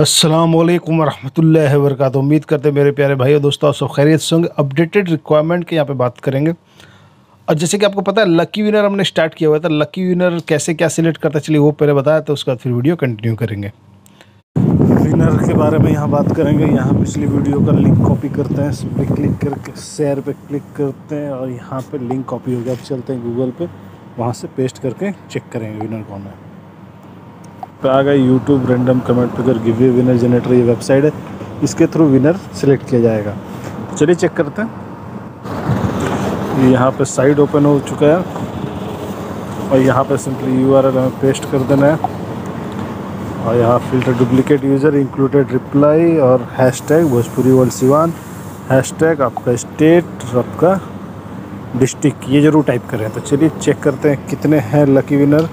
असलम वरहमल वरक उम्मीद करते मेरे प्यारे भाई और दोस्तों आप सब खैरियत संग अपडेटेड रिक्वायरमेंट के यहाँ पे बात करेंगे और जैसे कि आपको पता है लकी विनर हमने स्टार्ट किया हुआ था लकी विनर कैसे क्या सिलेक्ट करता चलिए वो पहले बताया तो उसके बाद फिर वीडियो कंटिन्यू करेंगे विनर के बारे में यहाँ बात करेंगे यहाँ पिछली वीडियो का लिंक कॉपी करते हैं इस पर क्लिक करके शेयर पर क्लिक करते हैं और यहाँ पर लिंक कॉपी हो गया अब चलते हैं गूगल पर वहाँ से पेस्ट करके चेक करेंगे विनर कौन है पे आ गए यूट्यूब रैंडम कमेंट कर गिव यू विनर जनरेटर ये वेबसाइट है इसके थ्रू विनर सेलेक्ट किया जाएगा तो चलिए चेक करते हैं यहाँ पे साइड ओपन हो चुका है और यहाँ पे सिंपली यू आर हमें पेस्ट कर देना है और यहाँ filter duplicate user included reply और hashtag Bhojpuri world Siwan tag आपका स्टेट और आपका डिस्ट्रिक्ट ये ज़रूर टाइप करें तो चलिए चेक करते हैं कितने हैं lucky winner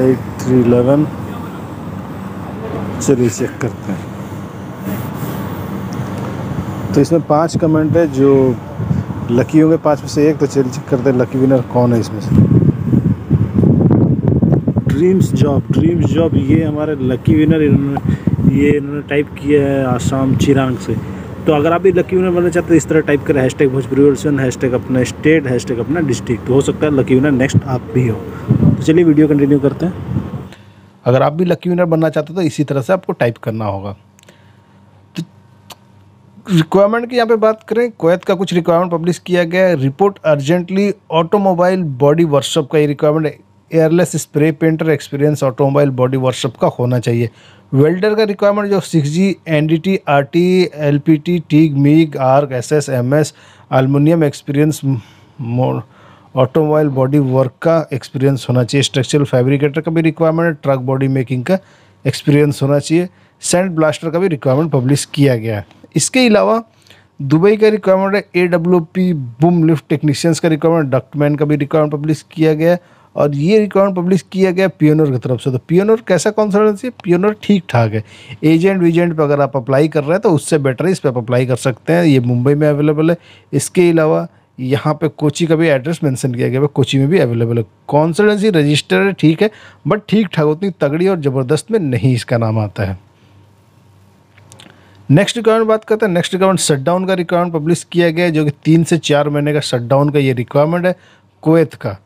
eight three eleven चलिए चेक करते हैं तो इसमें पांच कमेंट है जो लकी होंगे पांच में से एक तो चलिए चेक करते हैं लकी विनर कौन है इसमें से ड्रीम्स जॉब ड्रीम्स जॉब ये हमारे लकी विनर इन्होंने ये इन्होंने टाइप किया है आसाम चिरांग से तो अगर आप भी लकी विनर बनना चाहते हैं इस तरह टाइप करें हैशटैग भोजपुरी हैश टैग अपना स्टेट हैश टैग अपना डिस्ट्रिक्ट तो हो सकता है लकी विनर नेक्स्ट आप भी हो तो चलिए वीडियो कंटिन्यू करते हैं अगर आप भी लकी विनर बनना चाहते हो तो इसी तरह से आपको टाइप करना होगा तो रिक्वायरमेंट की यहाँ पे बात करें कोयत का कुछ रिक्वायरमेंट पब्लिश किया गया है report urgently automobile body workshop का ये requirement airless spray painter experience automobile body workshop का होना चाहिए वेल्डर का रिक्वायरमेंट जो six G N D T R T L P T TIG MIG arc S S M S aluminium experience mode automobile body work का experience होना चाहिए structural fabricator का भी रिक्वायरमेंट है ट्रक बॉडी मेकिंग का experience होना चाहिए sand blaster का भी रिक्वायरमेंट पब्लिश किया गया है इसके अलावा दुबई का रिक्वायरमेंट है A W P boom lift technicians का रिक्वायरमेंट डॉक्टमैन का भी रिक्वायरमेंट पब्लिश किया गया और ये रिक्वायरमेंट पब्लिश किया गया पियोनर की तरफ से तो पियोनर कैसा कॉन्सल्टेंसी है पियोनर ठीक ठाक है एजेंट वीजेंट पर अगर आप अप्लाई कर रहे हैं तो उससे बेटर है इस पर आप अप्लाई कर सकते हैं ये मुंबई में अवेलेबल है इसके अलावा यहाँ पे कोची का भी एड्रेस मेंशन किया गया है कोची में भी अवेलेबल है कॉन्सल्टेंसी रजिस्टर ठीक है बट ठीक ठाक उतनी तगड़ी और ज़बरदस्त में नहीं इसका नाम आता है नेक्स्ट रिक्वायरमेंट बात करते हैं नेक्स्ट रिक्वायरमेंट शटडाउन का रिक्वायरमेंट पब्लिश किया गया है जो कि तीन से चार महीने का शटडाउन का ये रिक्वायरमेंट है कोवैत का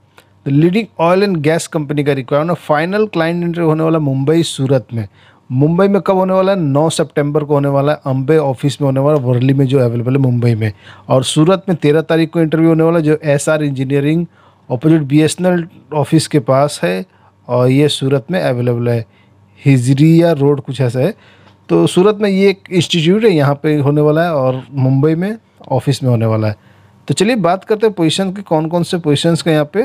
leading oil and gas company का रिक्वायरमेंट फाइनल क्लाइंट इंटरव्यू होने वाला मुंबई सूरत में मुंबई में कब होने वाला है नौ सितंबर को होने वाला है अम्बे ऑफिस में होने वाला वर्ली में जो अवेलेबल है मुंबई में और सूरत में तेरह तारीख को इंटरव्यू होने वाला है जो S R engineering opposite B S office के पास है और ये सूरत में अवेलेबल है हिजरिया रोड कुछ ऐसा है तो सूरत में ये एक इंस्टीट्यूट है यहाँ पे होने वाला है और मुंबई में ऑफिस में होने वाला है तो चलिए बात करते हैं पोजीशन के कौन कौन से पोजीशंस का यहाँ पे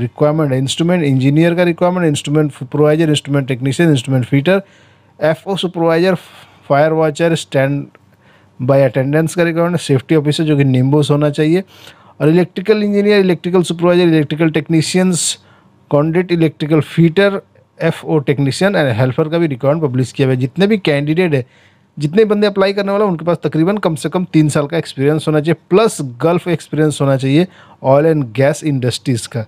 रिक्वायरमेंट है इंस्ट्रूमेंट इंजीनियर का requirement instrument supervisor instrument technician instrument fitter F O supervisor fire watcher standby attendance का रिक्वायरमेंट सेफ्टी ऑफिसर जो कि निम्बोस होना चाहिए और electrical engineer electrical supervisor electrical technicians conduit electrical fitter F O technician and helper का भी requirement publish किया हुआ है जितने भी कैंडिडेट है जितने बंदे अप्लाई करने वाला उनके पास तकरीबन कम से कम तीन साल का एक्सपीरियंस होना चाहिए प्लस गल्फ एक्सपीरियंस होना चाहिए ऑयल एंड गैस इंडस्ट्रीज़ का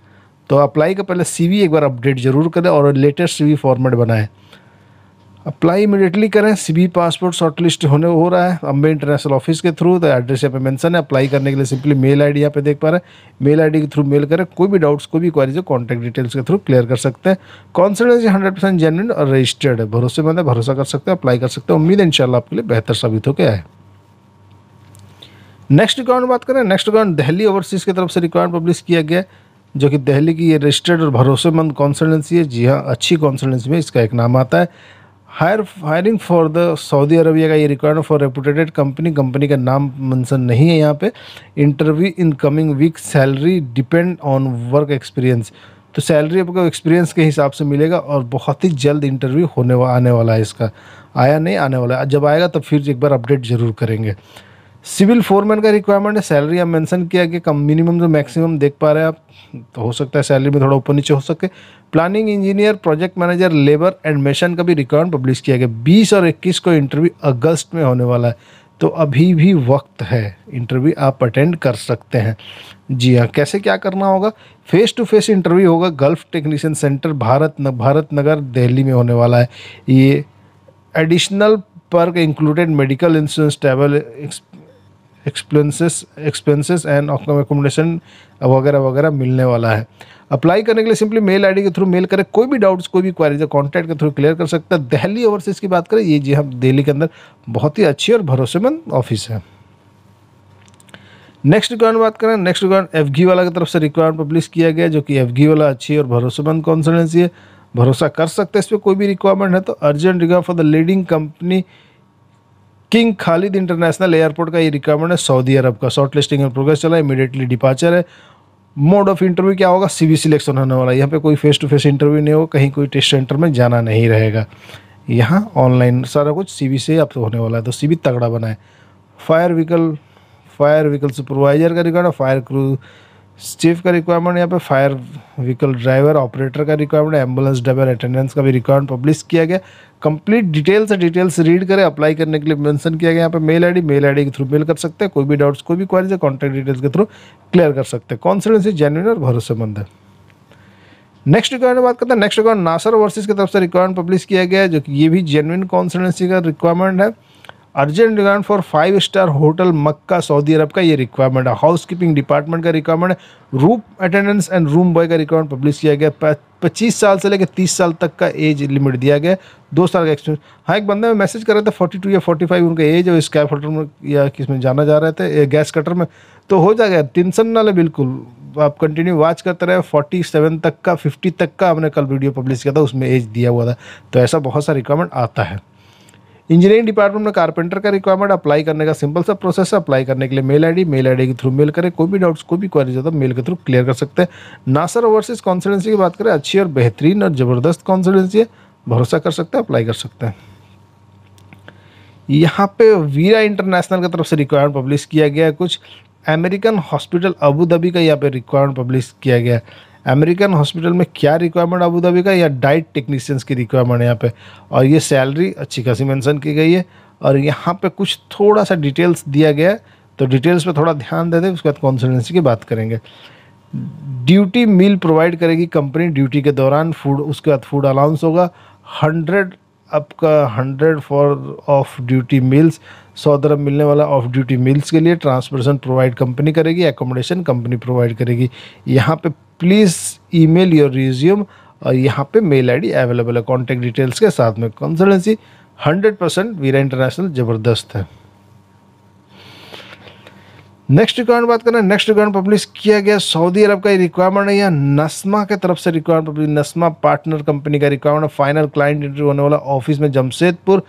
तो अप्लाई का पहले सीवी एक बार अपडेट जरूर करें और लेटेस्ट सीवी फॉर्मेट बनाएं अप्लाई इमीडिएटली करें सीबी पासपोर्ट शॉर्टलिस्ट होने हो रहा है अम्बे इंटरनेशनल ऑफिस के थ्रू तो एड्रेस यहाँ पे मेंशन है अप्लाई करने के लिए सिंपली मेल आईडी यहाँ पे देख पा रहे हैं मेल आईडी के थ्रू मेल करें कोई भी डाउट्स कोई भी क्वारीज हो कॉन्टैक्ट डिटेल्स के थ्रू क्लियर कर सकते हैं कॉन्सिडेंसी हंड्रेड परसेंट जेनविन और रजिस्टर्ड है भरोसेमंद है भरोसा कर सकते हैं अप्लाई कर सकते हैं उम्मीद है इनशाला आपके लिए बेहतर साबित हो गया है नेक्स्ट रिक्वायरमेंट बात करें नेक्स्ट रिक्वायरमेंट दिल्ली ओवरसीज़ की तरफ से रिक्वायरमेंट पब्लिश किया गया जो कि दिल्ली की ये रजिस्टर्ड और भरोसेमंद कॉन्सल्टेंसी है जी हाँ अच्छी कॉन्सल्टेंसी में इसका एक नाम आता है hire hiring for the Saudi Arabia का ये requirement for reputed company company का नाम मेंशन नहीं है यहाँ पे interview in coming week salary depend on work experience तो सैलरी आपको एक्सपीरियंस के हिसाब से मिलेगा और बहुत ही जल्द इंटरव्यू होने वा, आने वाला है इसका आया नहीं आने वाला है जब आएगा तो फिर एक बार अपडेट ज़रूर करेंगे सिविल फोरमैन का रिक्वायरमेंट है सैलरी आप मेंशन किया कि कम मिनिमम जो मैक्सिमम देख पा रहे हैं आप तो हो सकता है सैलरी में थोड़ा ऊपर नीचे हो सके planning engineer project manager labour and mission का भी रिक्वायरमेंट पब्लिश किया गया बीस और इक्कीस को इंटरव्यू अगस्त में होने वाला है तो अभी भी वक्त है इंटरव्यू आप अटेंड कर सकते हैं जी हाँ कैसे क्या करना होगा फेस टू फेस इंटरव्यू होगा गल्फ टेक्नीशियन सेंटर भारत न, भारत नगर दिल्ली में होने वाला है ये एडिशनल पर included medical insurance travel expenses expenses and accommodation वगैरह वगैरह मिलने वाला है अप्लाई करने के लिए सिंपली मेल आईडी के थ्रू मेल करें कोई भी डाउट्स कोई भी क्वारीज कॉन्टैक्ट के थ्रू क्लियर कर सकता है दिल्ली ओवरसीज की बात करें ये जी हम दिल्ली के अंदर बहुत ही अच्छी और भरोसेमंद ऑफिस है नेक्स्ट रिक्वायरमेंट बात करें नेक्स्ट रिक्वायरमेंट एफ घी वाला की तरफ से रिक्वायरमेंट पब्लिश किया गया जो कि एफ घी वाला अच्छी और भरोसेमंद कॉन्सल्टेंसी है भरोसा कर सकते हैं इस पर कोई भी रिक्वायरमेंट है तो urgent require for the leading company King Khalid International Airport का ये रिक्वायरमेंट है सऊदी अरब का शॉर्ट लिस्टिंग प्रोग्रेस चला इमीडिएटली डिपार्चर है मोड ऑफ इंटरव्यू क्या होगा सीवी सिलेक्शन होने वाला है यहाँ पे कोई फेस टू फेस इंटरव्यू नहीं होगा कहीं कोई टेस्ट सेंटर में जाना नहीं रहेगा यहाँ ऑनलाइन सारा कुछ सी से अब तो होने वाला है तो सी तगड़ा बनाए fire vehicle fire vehicle supervisor का रिकॉर्ड फायर क्रू स्टीफ का रिक्वायरमेंट यहाँ पे फायर व्हीकल ड्राइवर ऑपरेटर का रिक्वायरमेंट एम्बुलेंस ड्राइवर अटेंडेंस का भी रिक्वायरमेंट पब्लिश किया गया कंप्लीट डिटेल से डिटेल्स रीड करें अप्लाई करने के लिए मेंशन किया गया यहाँ पे मेल आईडी मेल आईडी के थ्रू मेल कर सकते हैं कोई भी डाउट्स कोई भी क्वारीज है कॉन्टैक्ट डिटेल्स के थ्रू क्लियर कर सकते हैं कॉन्सिडेंसी जेन्यून और भरोसेमंद है नेक्स्ट रिक्वायरमेंट बात करते हैं नेक्स्ट रिक्वायरमेंट नासर वर्सेज की तरफ से रिक्वायरमेंट पब्लिश किया गया जो कि ये भी जेनुइन कॉन्सिडेंसी का रिक्वायरमेंट है urgent demand for five star hotel Makkah Saudi Arab का ये रिक्वायरमेंट है हाउस कीपिंग डिपार्टमेंट का रिक्वायरमेंट है room attendance and room boy का रिक्वायरमेंट पब्लिश किया गया पच्चीस साल से लेकर तीस साल तक का एज लिमिट दिया गया दो साल का एक्सपीरियंस हाँ एक बंदा में मैसेज कर रहे थे फोर्टी टू या फोर्टी फाइव उनका एज और स्कैप होटल में या किस में जाना जा रहे थे गैस कटर में तो हो जाएगा टेंशन ना ले बिल्कुल आप कंटिन्यू वॉच करते रहे फोर्टी सेवन तक का फिफ्टी तक का हमने कल वीडियो पब्लिश किया था उसमें एज दिया हुआ था तो ऐसा बहुत सा रिक्वायरमेंट आता है इंजीनियरिंग डिपार्टमेंट में कारपेंटर का रिक्वायरमेंट अप्लाई करने का सिंपल सा प्रोसेस है अप्लाई करने के लिए मेल आईडी मेल आईडी के थ्रू मेल करें कोई भी डाउट्स कोई भी क्वारीज होता मेल तो के थ्रू क्लियर कर सकते हैं नासर ओवरसीज कॉन्सल्टेंसी की बात करें अच्छी और बेहतरीन और ज़बरदस्त कॉन्सल्टेंसी है भरोसा कर सकते हैं अप्लाई कर सकते हैं यहाँ पे वीरा इंटरनेशनल की तरफ से रिक्वायरमेंट पब्लिश किया गया है कुछ अमेरिकन हॉस्पिटल अबू धाबी का यहाँ पे रिक्वायरमेंट पब्लिश किया गया है अमेरिकन हॉस्पिटल में क्या रिक्वायरमेंट अबूधाबी का या डाइट टेक्नीशियंस की रिक्वायरमेंट है यहाँ पे और ये सैलरी अच्छी खासी मेंशन की गई है और यहाँ पे कुछ थोड़ा सा डिटेल्स दिया गया है तो डिटेल्स पे थोड़ा ध्यान दे दें उसके बाद कॉन्सल्टेंसी की बात करेंगे ड्यूटी मील प्रोवाइड करेगी कंपनी ड्यूटी के दौरान फूड उसके बाद फूड अलाउंस होगा हंड्रेड आपका hundred for off duty meals सौ दरम मिलने वाला ऑफ ड्यूटी मील्स के लिए ट्रांसपोर्टेशन प्रोवाइड कंपनी करेगी एकोमोडेशन कंपनी प्रोवाइड करेगी यहाँ पे प्लीज़ ईमेल योर रिज्यूम और यहाँ पे मेल आईडी अवेलेबल है कॉन्टैक्ट डिटेल्स के साथ में consultancy hundred percent Veera international ज़बरदस्त है नेक्स्ट रिक्वायरमेंट बात करना नेक्स्ट रिक्वायरमेंट पब्लिश किया गया सऊदी अरब का रिक्वायरमेंट है या नस्मा के तरफ से requirement publish Nasma partner company का रिक्वायरमेंट फाइनल क्लाइंट इंटरव्यू होने वाला ऑफिस में जमशेदपुर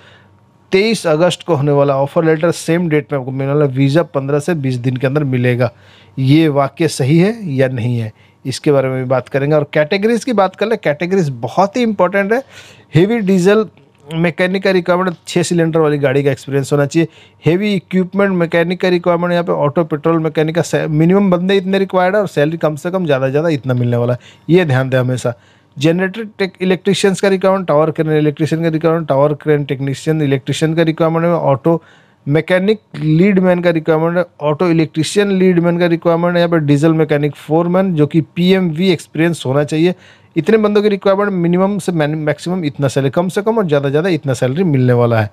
23 अगस्त को होने वाला ऑफर लेटर सेम डेट में आपको मिलने वाला वीज़ा 15 से 20 दिन के अंदर मिलेगा ये वाक्य सही है या नहीं है इसके बारे में भी बात करेंगे और कैटेगरीज की बात कर ले कैटेगरीज बहुत ही इंपॉर्टेंट है हेवी डीजल मैकेनिक का रिक्वायरमेंट छः सिलेंडर वाली गाड़ी का एक्सपीरियंस होना चाहिए हेवी इक्विपमेंट मैकेनिक का रिक्वायरमेंट यहाँ पे ऑटो पेट्रोल मैकेनिक का मिनिमम बंदे इतने रिक्वायर्ड है और सैलरी कम से कम ज़्यादा से ज़्यादा इतना मिलने वाला है ये ध्यान दें हमेशा जनरेटर टेक इलेक्ट्रिशियंस का रिक्वायरमेंट टावर क्रेन इलेक्ट्रिशियन का requirement tower crane technician electrician का requirement auto mechanic lead man का रिक्वायरमेंट है ऑटो इलेक्ट्रिशियन लीड मैन का रिक्वायरमेंट है यहाँ पर डीजल मैकेनिक फोरमैन जो कि पीएमवी एक्सपीरियंस होना चाहिए इतने बंदों की रिक्वायरमेंट मिनिमम से मैक्सिमम इतना सैलरी कम से कम और ज़्यादा ज़्यादा इतना सैलरी मिलने वाला है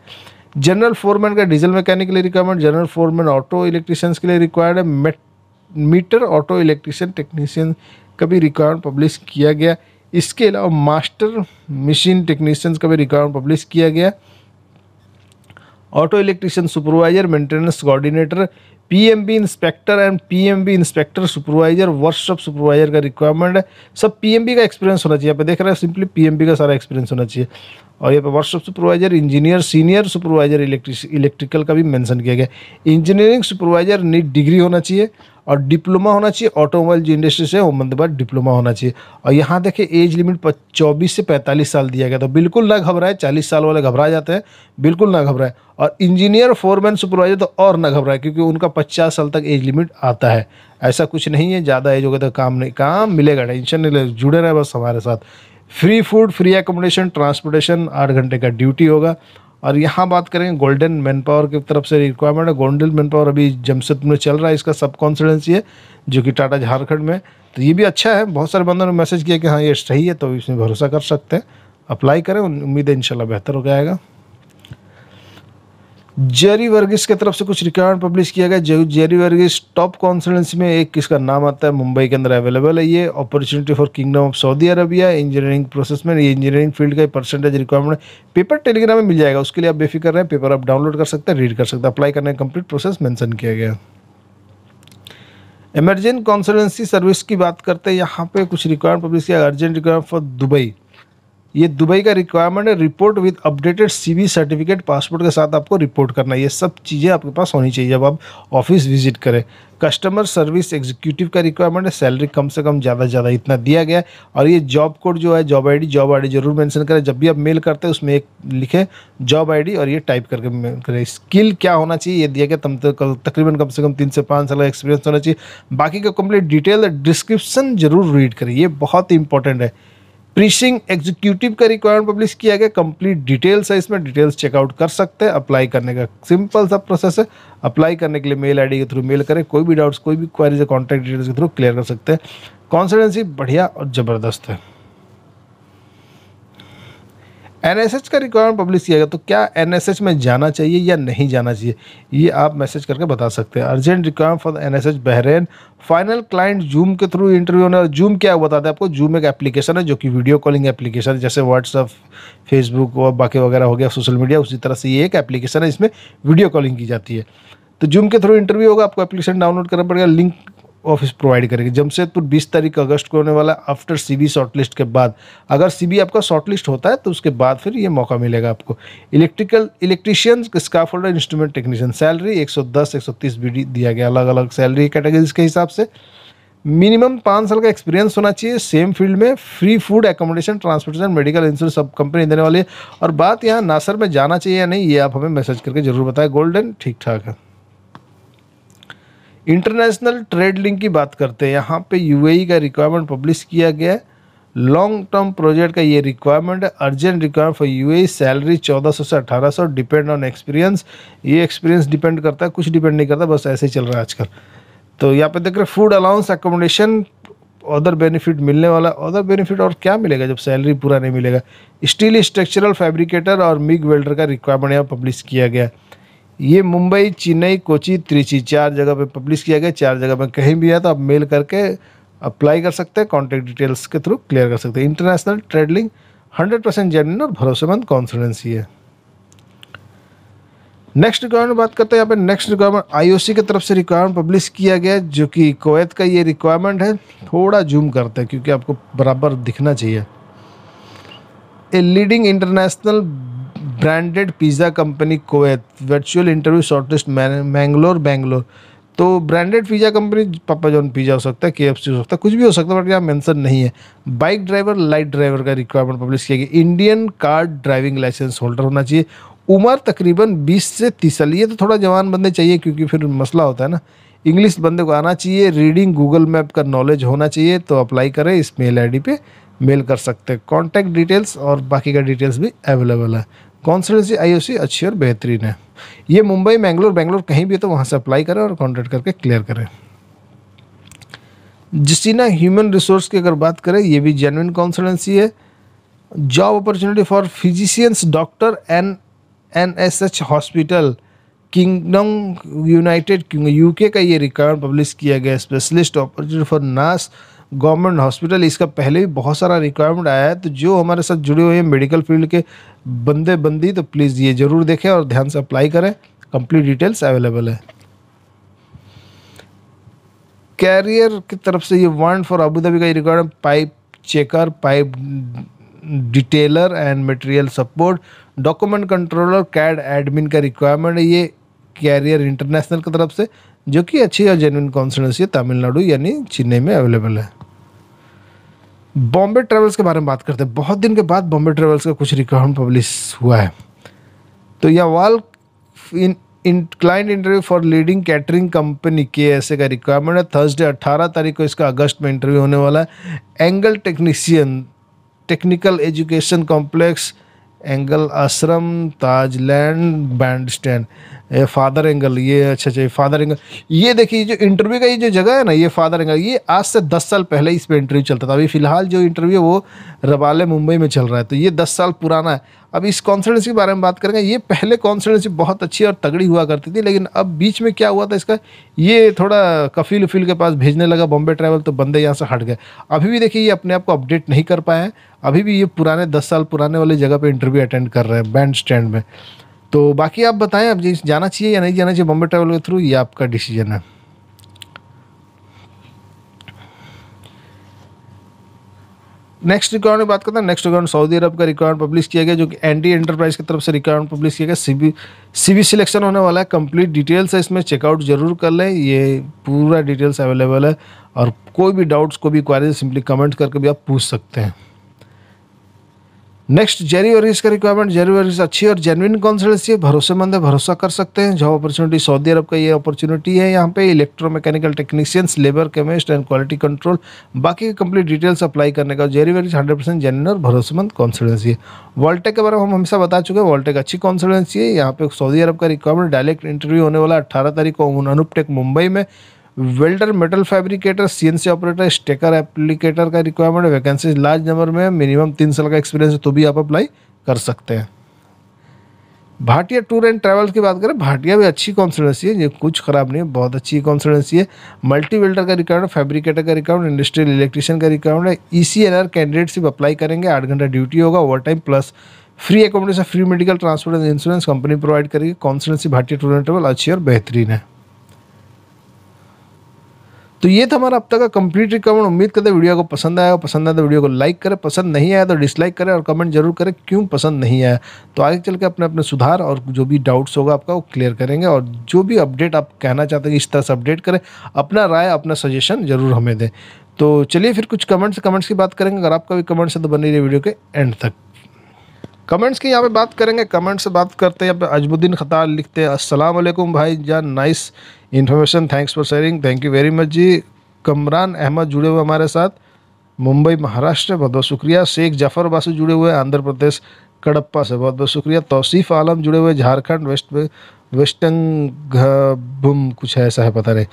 जनरल फोरमैन का डीजल मैकेनिक के लिए requirement general foreman auto electricians के लिए रिक्वायर्ड है mate meter auto electrician technician का भी रिक्वायरमेंट पब्लिश किया गया इसके अलावा मास्टर मशीन टेक्नीशियंस का भी रिक्वायरमेंट पब्लिश किया गया auto electrician supervisor maintenance coordinator PMB inspector and PMB inspector supervisor workshop supervisor का रिक्वायरमेंट है सब पीएमबी का एक्सपीरियंस होना चाहिए यहाँ पे देख रहे हैं सिंपली पीएमबी का सारा एक्सपीरियंस होना चाहिए और यहाँ पे workshop supervisor engineer senior supervisor electric electrical का भी मैंशन किया गया इंजीनियरिंग सुपरवाइजर नीट डिग्री होना चाहिए और डिप्लोमा होना चाहिए ऑटोमोबाइल जो इंडस्ट्री से वो बंदे डिप्लोमा होना चाहिए और यहाँ देखिए एज लिमिट चौबीस से पैंतालीस साल दिया गया तो बिल्कुल ना घबराए चालीस साल वाले घबरा जाते हैं बिल्कुल ना घबराए और इंजीनियर फोरमैन सुपरवाइजर तो और ना घबराए क्योंकि उनका पचास साल तक एज लिमिट आता है ऐसा कुछ नहीं है ज़्यादा एज हो गया तो काम नहीं काम मिलेगा टेंशन नहीं जुड़े रहे बस हमारे साथ free food free accommodation transportation आठ घंटे का ड्यूटी होगा और यहाँ बात करें गोल्डन मैन पावर की तरफ से रिक्वायरमेंट है गोल्डन मैन पावर अभी जमशेदपुर में चल रहा है इसका सब कॉन्सिडेंसी है जो कि टाटा झारखंड में तो ये भी अच्छा है बहुत सारे बंदों ने मैसेज किया कि हाँ ये सही है तो इसमें भरोसा कर सकते हैं अप्लाई करें उम्मीद है इंशाल्लाह बेहतर हो जाएगा जेरी वर्गिस की तरफ से कुछ रिकॉर्ड पब्लिश किया गया जेरी वर्गिस टॉप कॉन्सल्टेंसी में एक किसका नाम आता है मुंबई के अंदर अवेलेबल है ये opportunity for kingdom of Saudi Arabia engineering process में ये इंजीनियरिंग फील्ड का परसेंटेज रिक्वायरमेंट पेपर टेलीग्राम में मिल जाएगा उसके लिए आप बेफिक्र रहे पेपर आप डाउनलोड कर सकते हैं रीड कर सकते हैं अप्लाई करने का कंप्लीट प्रोसेस मैंसन किया गया एमरजेंट कॉन्सल्टेंसी सर्विस की बात करते हैं यहाँ पे कुछ रिक्वायरमेंट पब्लिश किया अर्जेंट रिक्वायरमेंट फॉर दुबई ये दुबई का रिक्वायरमेंट है report with updated CV certificate passport के साथ आपको रिपोर्ट करना है ये सब चीज़ें आपके पास होनी चाहिए जब आप ऑफिस विजिट करें कस्टमर सर्विस एग्जीक्यूटिव का रिक्वायरमेंट है सैलरी कम से कम ज़्यादा से ज़्यादा इतना दिया गया और ये जॉब कोड जो है जॉब आईडी जॉब आईडी जरूर मेंशन करें जब भी आप मेल करते हैं उसमें एक लिखें जॉब आईडी और ये टाइप करके करें स्किल क्या होना चाहिए ये दिया गया तम तकरीबन कम से कम तीन से पाँच साल का एक्सपीरियंस होना चाहिए बाकी का कम्प्लीट डिटेल डिस्क्रिप्सन जरूर रीड करें ये बहुत इंपॉर्टेंट है प्रीशिंग एग्जीक्यूटिव का रिक्वायरमेंट पब्लिश किया गया कंप्लीट डिटेल्स है इसमें डिटेल्स चेकआउट कर सकते हैं अप्लाई करने का सिंपल सा प्रोसेस है अप्लाई करने के लिए मेल आईडी के थ्रू मेल करें कोई भी डाउट्स कोई भी क्वारीज कॉन्टैक्ट डिटेल्स के थ्रू क्लियर कर सकते हैं कॉन्सल्टेंसी बढ़िया और ज़बरदस्त है एन का रिक्वायरमेंट पब्लिश किया गया तो क्या एन में जाना चाहिए या नहीं जाना चाहिए ये आप मैसेज करके बता सकते हैं urgent requirement for N S Bahrain final client Zoom के थ्रू इंटरव्यू होने जूम क्या बताते हैं आपको जूम एक एप्लीकेशन है जो कि वीडियो कॉलिंग एप्लीकेशन है जैसे व्हाट्सअप फेसबुक और बाकी वगैरह हो गया सोशल मीडिया उसी तरह से ये एक एप्लीकेशन है इसमें वीडियो कॉलिंग की जाती है तो जूम के थ्रू इंटरव्यू होगा आपको एप्लीकेशन डाउनलोड करना पड़ेगा लिंक ऑफिस प्रोवाइड करेगी जमशेदपुर 20 तारीख अगस्त को होने वाला आफ्टर सीबी शॉर्टलिस्ट के बाद अगर सीबी आपका शॉर्टलिस्ट होता है तो उसके बाद फिर ये मौका मिलेगा आपको electrical electrician scaffolder instrument technician salary 110 130 BD दिया गया अलग अलग सैलरी कैटेगरीज के हिसाब से मिनिमम पाँच साल का एक्सपीरियंस होना चाहिए सेम फील्ड में free food accommodation transportation medical insurance सब कंपनी देने वाली है और बात यहाँ नासर में जाना चाहिए या नहीं ये आप हमें मैसेज करके जरूर बताएं गोल्डन ठीक ठाक है इंटरनेशनल ट्रेड लिंक की बात करते हैं यहाँ पे यूएई e का रिक्वायरमेंट पब्लिश किया गया है लॉन्ग टर्म प्रोजेक्ट का ये रिक्वायरमेंट है urgent requirement for UAE salary 1400 से 1800 डिपेंड ऑन एक्सपीरियंस ये एक्सपीरियंस डिपेंड करता है कुछ डिपेंड नहीं करता बस ऐसे ही चल रहा है आजकल तो यहाँ पे देख रहे food allowance accommodation other benefit मिलने वाला अदर बेनिफिट और क्या मिलेगा जब सैलरी पूरा नहीं मिलेगा स्टील स्ट्रक्चरल फैब्रिकेटर और मिग वेल्डर का रिक्वायरमेंट यहाँ पब्लिश किया गया है ये मुंबई चेन्नई कोची त्रिची चार जगह पे पब्लिश किया गया चार जगह पे कहीं भी है तो आप मेल करके अप्लाई कर सकते हैं कॉन्टैक्ट डिटेल्स के थ्रू क्लियर कर सकते हैं international trading hundred percent genuine और भरोसेमंद कॉन्फिडेंसी है नेक्स्ट रिक्वायरमेंट बात करते हैं यहाँ पे नेक्स्ट रिक्वायरमेंट आईओसी की तरफ से रिक्वायरमेंट पब्लिश किया गया जो कि कोवैत का ये रिक्वायरमेंट है थोड़ा जूम करते हैं क्योंकि आपको बराबर दिखना चाहिए a leading international branded pizza company Kuwait virtual interview shortlist Mangalore Bangalore तो branded pizza company Papa John pizza हो सकता है के हो सकता है कुछ भी हो सकता है बट यहाँ मेंशन नहीं है बाइक ड्राइवर लाइट ड्राइवर का रिक्वायरमेंट पब्लिश किया गया Indian car driving license holder होना चाहिए उम्र तकरीबन 20 से तीस साल ये तो थोड़ा जवान बंदे चाहिए क्योंकि फिर मसला होता है ना इंग्लिश बंदे को आना चाहिए रीडिंग गूगल मैप का नॉलेज होना चाहिए तो अप्लाई करें इस मेल आई पे मेल कर सकते हैं कॉन्टैक्ट डिटेल्स और बाकी का डिटेल्स भी अवेलेबल है कॉन्सल्टेंसी आई अच्छी और बेहतरीन है ये मुंबई मैंगलोर बैंगलोर कहीं भी तो वहाँ से अप्लाई करें और कॉन्टैक्ट करके क्लियर करें जिसना ह्यूमन रिसोर्स की अगर बात करें ये भी जेनविन कॉन्सल्टेंसी है job opportunity for physicians doctor N N S H hospital kingdom united U का ये रिकॉर्ड पब्लिश किया गया specialist opportunity for nurse government hospital इसका पहले भी बहुत सारा रिक्वायरमेंट आया है तो जो हमारे साथ जुड़े हुए हैं मेडिकल फील्ड के बंदे बंदी तो प्लीज़ ये ज़रूर देखें और ध्यान से अप्लाई करें कंप्लीट डिटेल्स अवेलेबल है कैरियर की तरफ से ये वन फॉर अबूधाबी का ये requirement pipe checker pipe detailer and material support document controller CAD admin का रिक्वायरमेंट है ये कैरियर इंटरनेशनल की तरफ से जो कि अच्छी और जेन्यन है तमिलनाडु यानी चेन्नई में अवेलेबल है बॉम्बे ट्रेवल्स के बारे में बात करते हैं बहुत दिन के बाद बॉम्बे ट्रेवल्स का कुछ रिकॉर्ड पब्लिश हुआ है तो यह walk in in client interview for leading catering company के ऐसे का रिक्वायरमेंट है थर्सडे 18 तारीख को इसका अगस्त में इंटरव्यू होने वाला है Angel technician technical education complex Angel Ashram ताजलैंड बैंड स्टैंड ये फादर एंगल ये अच्छा अच्छा फादर एंगल ये देखिए जो इंटरव्यू का ये जो जगह है ना ये फादर एंगल ये आज से दस साल पहले इस पर इंटरव्यू चलता था अभी फ़िलहाल जो इंटरव्यू है वो रबाले मुंबई में चल रहा है तो ये दस साल पुराना है अब इस कॉन्फिडेंस के बारे में बात करेंगे ये पहले कॉन्फिडेंस बहुत अच्छी और तगड़ी हुआ करती थी लेकिन अब बीच में क्या हुआ था इसका ये थोड़ा कफील उफील के पास भेजने लगा बॉम्बे ट्रैवल तो बंदे यहाँ से हट गए अभी भी देखिए ये अपने आप को अपडेट नहीं कर पाए हैं अभी भी ये पुराने दस साल पुराने वाली जगह पर इंटरव्यू अटेंड कर रहे हैं बैंड स्टैंड में तो बाकी आप बताएं अब जाना चाहिए या नहीं जाना चाहिए बॉम्बे ट्रैवल के थ्रू ये आपका डिसीजन है नेक्स्ट रिक्वायरमेंट बात करते हैं नेक्स्ट रिक्वायरमेंट सऊदी अरब का रिक्वायरमेंट पब्लिश किया गया जो कि एंटी एंटरप्राइज की तरफ से रिक्वायरमेंट पब्लिश किया गया सीबी सीबी सिलेक्शन होने वाला है कंप्लीट डिटेल्स है इसमें चेकआउट जरूर कर लें ये पूरा डिटेल्स अवेलेबल है और कोई भी डाउट्स कोई भी क्वारी सिंपली कमेंट करके भी आप पूछ सकते हैं नेक्स्ट जेरी वरीस का रिक्वायरमेंट जेरी वरीस अच्छी और जेनविन कॉन्सल्टेंसी भरोसेमंद है भरोसा कर सकते हैं जॉब अपॉर्चुनिटी सऊदी अरब का ये अपॉर्चुनिटी है यहाँ पे electromechanical technicians labour chemist and quality control बाकी कंप्लीट डिटेल्स अप्लाई करने का जेरी वरीस हंड्रेड परसेंट जेनविन और भरोसेमंद कॉन्सल्टेंसी है वॉल्टेक के बारे में हम हमेशा बता चुके हैं वॉल्टेक अच्छी कॉन्सल्टेंसी है यहाँ पे सऊदी अरब का रिक्वायरमेंट डायरेक्ट इंटरव्यू होने वाला अट्ठारह तारीख को अनुपटेक मुंबई में welder metal fabricator CNC operator stacker applicator का रिक्वायरमेंट वैकेंसी लार्ज नंबर में मिनिमम तीन साल का एक्सपीरियंस है तो भी आप अप्लाई कर सकते हैं भाटिया टूर एंड ट्रैवल्स की बात करें भाटिया भी अच्छी कॉन्सल्टेंसी है ये कुछ ख़राब नहीं है बहुत अच्छी कॉन्सल्टेंसी है मल्टी वेल्डर का रिक्वायरमेंट फैब्रिकेटर का रिक्वायरमेंट इंडस्ट्रियल इलेक्ट्रिशियन का रिक्वायरमेंट है E C N R candidate सिर्फ अप्लाई करेंगे आठ घंटा ड्यूटी होगा overtime plus free accommodation free medical transport and insurance company provide करेगी consultancy Bhatia tour and travel अच्छी और बेहतरीन है तो ये था हमारा अब तक का कंप्लीट रिकमेंड उम्मीद करते वीडियो को पसंद आया पसंद आया तो वीडियो को लाइक करें पसंद नहीं आया तो डिसलाइक करें और कमेंट जरूर करें क्यों पसंद नहीं आया तो आगे चल के अपने अपने सुधार और जो भी डाउट्स होगा आपका वो क्लियर करेंगे और जो भी अपडेट आप कहना चाहते हैं इस तरह से अपडेट करें अपना राय अपना सजेशन ज़रूर हमें दें तो चलिए फिर कुछ कमेंट्स कमेंट्स की बात करेंगे अगर आपका भी कमेंट्स है तो बनी रही वीडियो के एंड तक कमेंट्स की यहाँ पे बात करेंगे कमेंट्स से बात करते हैं यहाँ पे अजबुद्दीन खतार लिखते हैं अस्सलाम वालेकुम भाई जान nice information thanks for sharing thank you very much जी कमरान अहमद जुड़े हुए हमारे साथ मुंबई महाराष्ट्र बहुत बहुत शुक्रिया शेख जफर बासु जुड़े हुए आंध्र प्रदेश कड़प्पा से बहुत बहुत शुक्रिया तौसीफ़ आलम जुड़े हुए झारखंड वेस्ट वेस्टन कुछ ऐसा है पता नहीं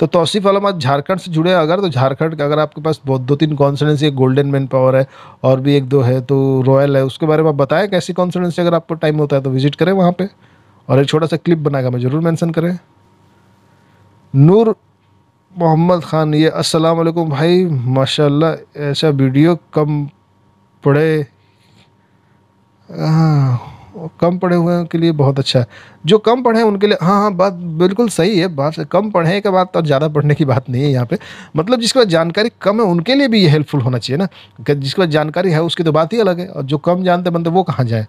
तो तौसीफ आलम आज झारखंड से जुड़े अगर तो झारखंड का अगर आपके पास बहुत दो तीन कॉन्सोनेंसी है गोल्डन मैन पावर है और भी एक दो है तो रॉयल है उसके बारे में आप बताएं कैसी कॉन्सोनेंसी अगर आपको टाइम होता है तो विजिट करें वहाँ पर और एक छोटा सा क्लिप बनाएगा मैं ज़रूर मैंसन करें नूर मोहम्मद ख़ान ये अस्सलाम वालेकुम भाई माशाल्लाह ऐसा वीडियो कम पड़े हाँ। कम पढ़े हुए के लिए बहुत अच्छा है जो कम पढ़े उनके लिए हाँ हाँ बात बिल्कुल सही है बात से कम पढ़े के बाद तो ज़्यादा पढ़ने की बात नहीं है यहाँ पे मतलब जिसके पास जानकारी कम है उनके लिए भी ये हेल्पफुल होना चाहिए ना जिसके पास जानकारी है उसकी तो बात ही अलग है और जो कम जानते बंदे वो कहाँ जाए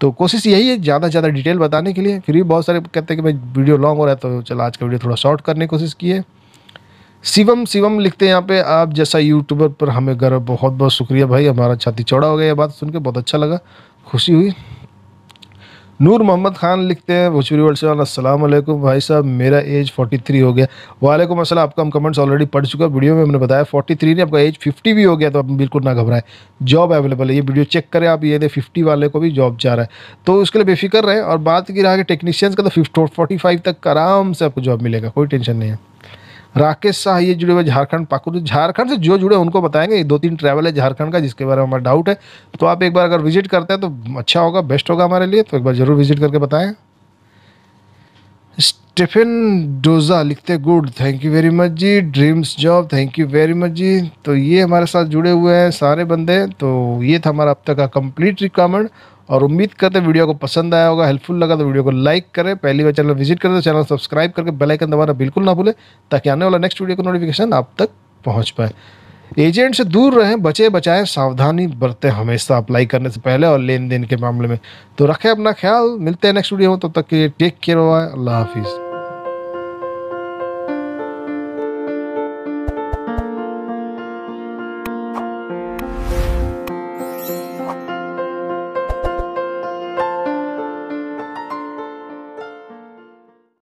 तो कोशिश यही है ज़्यादा से ज़्यादा डिटेल बताने के लिए फिर भी बहुत सारे कहते हैं कि भाई वीडियो लॉन्ग हो रहा है तो चलो आज का वीडियो थोड़ा शॉर्ट करने की कोशिश की है शिवम शिवम लिखते हैं यहाँ पे आप जैसा यूट्यूबर पर हमें गर्व बहुत बहुत शुक्रिया भाई हमारा छाती चौड़ा हो गया ये बात सुन के बहुत अच्छा लगा खुशी हुई नूर मोहम्मद खान लिखते हैं भोजपुरी वर्ल्ड से अस्सलाम वालेकुम भाई साहब मेरा एज 43 हो गया वालेकुम मसला आपका हम कमेंट्स ऑलरेडी पढ़ चुका वीडियो में हमने बताया 43 नहीं आपका एज 50 भी हो गया तो आप बिल्कुल ना घबराएं जॉब अवेलेबल है ये वीडियो चेक करें आप ये दे फिफ्टी वाले को भी जॉब जा रहा है तो उसके लिए बेफिक्र रहें और बात की रहा कि टेक्नीशियंस का तो फिफ्टी तक आराम से आपको जॉब मिलेगा कोई टेंशन नहीं है राकेश शाह ये जुड़े हुए झारखंड पाकुड़ झारखंड से जो जुड़े उनको बताएंगे दो तीन ट्रैवल है झारखंड का जिसके बारे में हमारा डाउट है तो आप एक बार अगर विजिट करते हैं तो अच्छा होगा बेस्ट होगा हमारे लिए तो एक बार ज़रूर विजिट करके बताएँ स्टेफन डोजा लिखते good thank you very much जी dreams job thank you very much जी तो ये हमारे साथ जुड़े हुए हैं सारे बंदे तो ये था हमारा अब तक का कंप्लीट रिक्वायरमेंट और उम्मीद करते वीडियो को पसंद आया होगा हेल्पफुल लगा तो वीडियो को लाइक करें पहली बार चैनल विजिट करें तो चैनल सब्सक्राइब करके बेल आइकन दबाना बिल्कुल ना भूलें ताकि आने वाला नेक्स्ट वीडियो का नोटिफिकेशन आप तक पहुँच पाए एजेंट से दूर रहें बचे बचाएं सावधानी बरतें हमेशा अप्लाई करने से पहले और लेन देन के मामले में तो रखें अपना ख्याल मिलते हैं नेक्स्ट वीडियो में तब तो तक के लिए टेक केयर हुआ अल्लाह हाफिज़